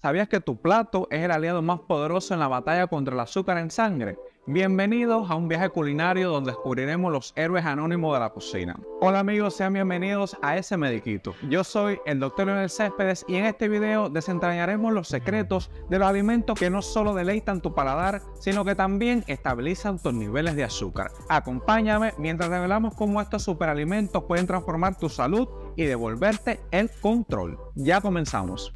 ¿Sabías que tu plato es el aliado más poderoso en la batalla contra el azúcar en sangre? Bienvenidos a un viaje culinario donde descubriremos los héroes anónimos de la cocina. Hola amigos, sean bienvenidos a ese mediquito. Yo soy el Dr. Leonel Céspedes y en este video desentrañaremos los secretos de los alimentos que no solo deleitan tu paladar, sino que también estabilizan tus niveles de azúcar. Acompáñame mientras revelamos cómo estos superalimentos pueden transformar tu salud y devolverte el control. Ya comenzamos.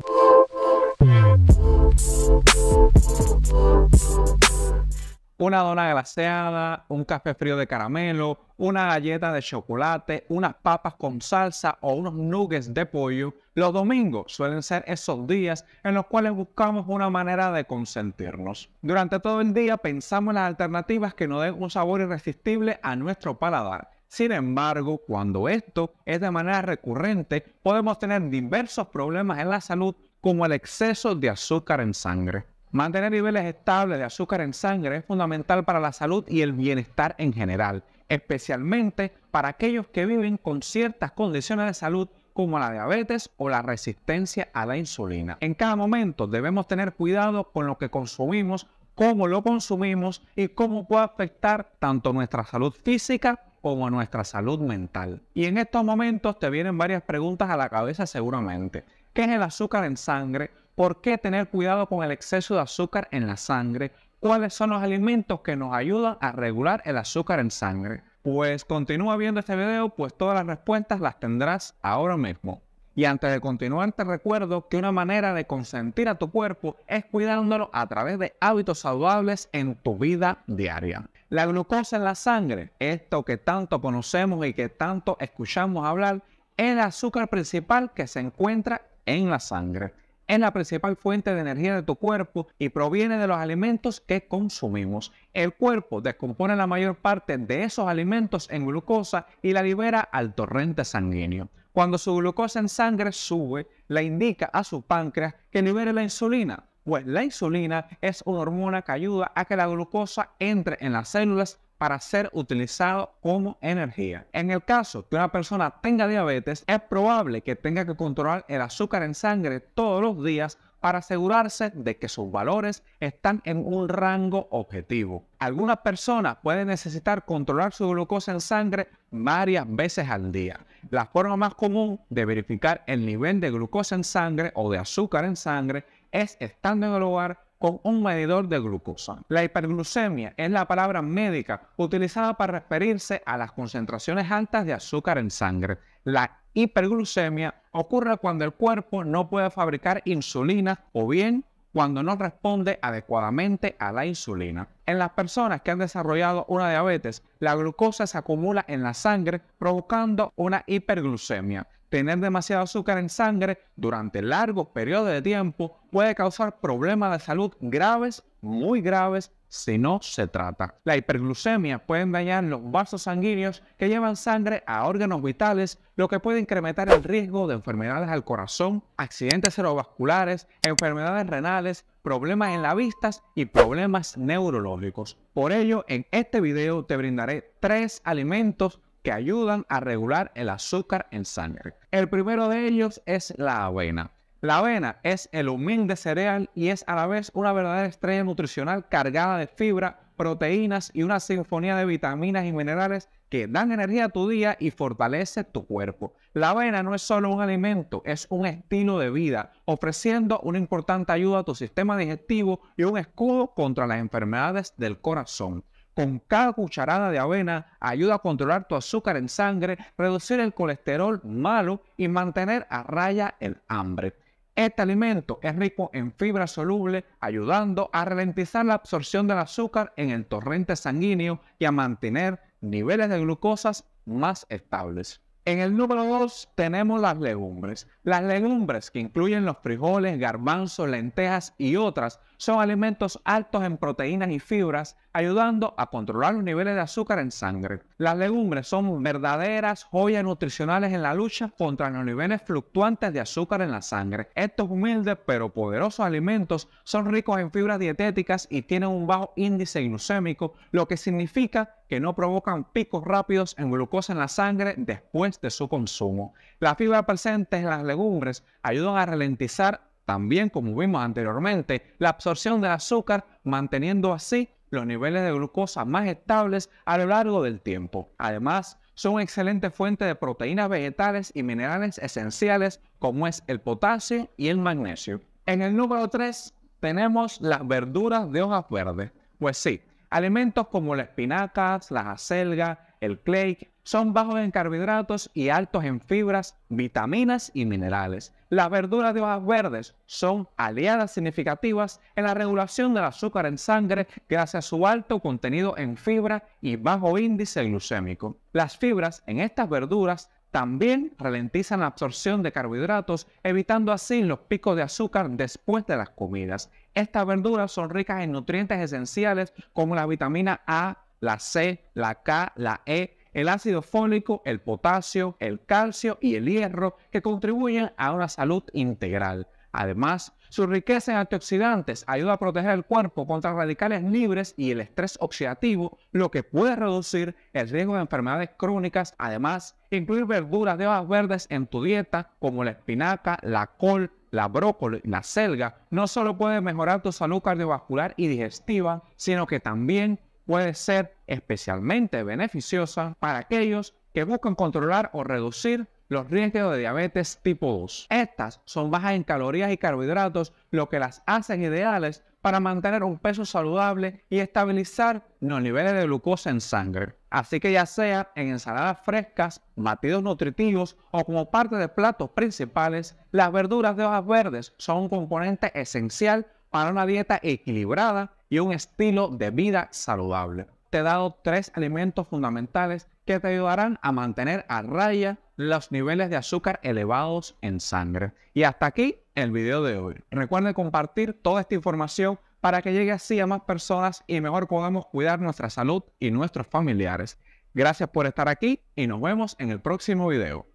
Una dona glaseada, un café frío de caramelo, una galleta de chocolate, unas papas con salsa o unos nuggets de pollo. Los domingos suelen ser esos días en los cuales buscamos una manera de consentirnos. Durante todo el día pensamos en las alternativas que nos den un sabor irresistible a nuestro paladar sin embargo, cuando esto es de manera recurrente, podemos tener diversos problemas en la salud como el exceso de azúcar en sangre. Mantener niveles estables de azúcar en sangre es fundamental para la salud y el bienestar en general, especialmente para aquellos que viven con ciertas condiciones de salud como la diabetes o la resistencia a la insulina. En cada momento debemos tener cuidado con lo que consumimos, cómo lo consumimos y cómo puede afectar tanto nuestra salud física como nuestra salud mental. Y en estos momentos te vienen varias preguntas a la cabeza seguramente. ¿Qué es el azúcar en sangre? ¿Por qué tener cuidado con el exceso de azúcar en la sangre? ¿Cuáles son los alimentos que nos ayudan a regular el azúcar en sangre? Pues continúa viendo este video, pues todas las respuestas las tendrás ahora mismo. Y antes de continuar, te recuerdo que una manera de consentir a tu cuerpo es cuidándolo a través de hábitos saludables en tu vida diaria. La glucosa en la sangre, esto que tanto conocemos y que tanto escuchamos hablar, es el azúcar principal que se encuentra en la sangre. Es la principal fuente de energía de tu cuerpo y proviene de los alimentos que consumimos. El cuerpo descompone la mayor parte de esos alimentos en glucosa y la libera al torrente sanguíneo. Cuando su glucosa en sangre sube, le indica a su páncreas que libere la insulina, pues la insulina es una hormona que ayuda a que la glucosa entre en las células para ser utilizado como energía. En el caso que una persona tenga diabetes, es probable que tenga que controlar el azúcar en sangre todos los días para asegurarse de que sus valores están en un rango objetivo. Algunas personas pueden necesitar controlar su glucosa en sangre varias veces al día. La forma más común de verificar el nivel de glucosa en sangre o de azúcar en sangre es estando en el hogar con un medidor de glucosa. La hiperglucemia es la palabra médica utilizada para referirse a las concentraciones altas de azúcar en sangre. La hiperglucemia ocurre cuando el cuerpo no puede fabricar insulina o bien cuando no responde adecuadamente a la insulina. En las personas que han desarrollado una diabetes, la glucosa se acumula en la sangre provocando una hiperglucemia tener demasiado azúcar en sangre durante largos periodo de tiempo puede causar problemas de salud graves, muy graves, si no se trata. La hiperglucemia puede dañar los vasos sanguíneos que llevan sangre a órganos vitales, lo que puede incrementar el riesgo de enfermedades al corazón, accidentes cerebrovasculares, enfermedades renales, problemas en la vista y problemas neurológicos. Por ello, en este video te brindaré tres alimentos que ayudan a regular el azúcar en sangre. El primero de ellos es la avena. La avena es el humilde cereal y es a la vez una verdadera estrella nutricional cargada de fibra, proteínas y una sinfonía de vitaminas y minerales que dan energía a tu día y fortalece tu cuerpo. La avena no es solo un alimento, es un estilo de vida, ofreciendo una importante ayuda a tu sistema digestivo y un escudo contra las enfermedades del corazón con cada cucharada de avena ayuda a controlar tu azúcar en sangre, reducir el colesterol malo y mantener a raya el hambre. Este alimento es rico en fibra soluble, ayudando a ralentizar la absorción del azúcar en el torrente sanguíneo y a mantener niveles de glucosas más estables. En el número 2 tenemos las legumbres. Las legumbres, que incluyen los frijoles, garbanzos, lentejas y otras, son alimentos altos en proteínas y fibras, ayudando a controlar los niveles de azúcar en sangre. Las legumbres son verdaderas joyas nutricionales en la lucha contra los niveles fluctuantes de azúcar en la sangre. Estos humildes pero poderosos alimentos son ricos en fibras dietéticas y tienen un bajo índice glucémico, lo que significa que no provocan picos rápidos en glucosa en la sangre después de su consumo. Las fibras presentes en las legumbres ayudan a ralentizar también, como vimos anteriormente, la absorción del azúcar, manteniendo así los niveles de glucosa más estables a lo largo del tiempo. Además, son excelentes excelente fuente de proteínas vegetales y minerales esenciales como es el potasio y el magnesio. En el número 3 tenemos las verduras de hojas verdes. Pues sí, alimentos como las espinacas, las acelgas, el clay, son bajos en carbohidratos y altos en fibras, vitaminas y minerales. Las verduras de hojas verdes son aliadas significativas en la regulación del azúcar en sangre gracias a su alto contenido en fibra y bajo índice glucémico. Las fibras en estas verduras también ralentizan la absorción de carbohidratos, evitando así los picos de azúcar después de las comidas. Estas verduras son ricas en nutrientes esenciales como la vitamina A, la C, la K, la E, el ácido fólico, el potasio, el calcio y el hierro que contribuyen a una salud integral. Además, su riqueza en antioxidantes ayuda a proteger el cuerpo contra radicales libres y el estrés oxidativo, lo que puede reducir el riesgo de enfermedades crónicas. Además, incluir verduras de hojas verdes en tu dieta, como la espinaca, la col, la brócoli, la selga, no solo puede mejorar tu salud cardiovascular y digestiva, sino que también puede ser especialmente beneficiosa para aquellos que buscan controlar o reducir los riesgos de diabetes tipo 2. Estas son bajas en calorías y carbohidratos, lo que las hacen ideales para mantener un peso saludable y estabilizar los niveles de glucosa en sangre. Así que ya sea en ensaladas frescas, batidos nutritivos o como parte de platos principales, las verduras de hojas verdes son un componente esencial para una dieta equilibrada y un estilo de vida saludable. Te he dado tres alimentos fundamentales que te ayudarán a mantener a raya los niveles de azúcar elevados en sangre. Y hasta aquí el video de hoy. Recuerda compartir toda esta información para que llegue así a más personas y mejor podamos cuidar nuestra salud y nuestros familiares. Gracias por estar aquí y nos vemos en el próximo video.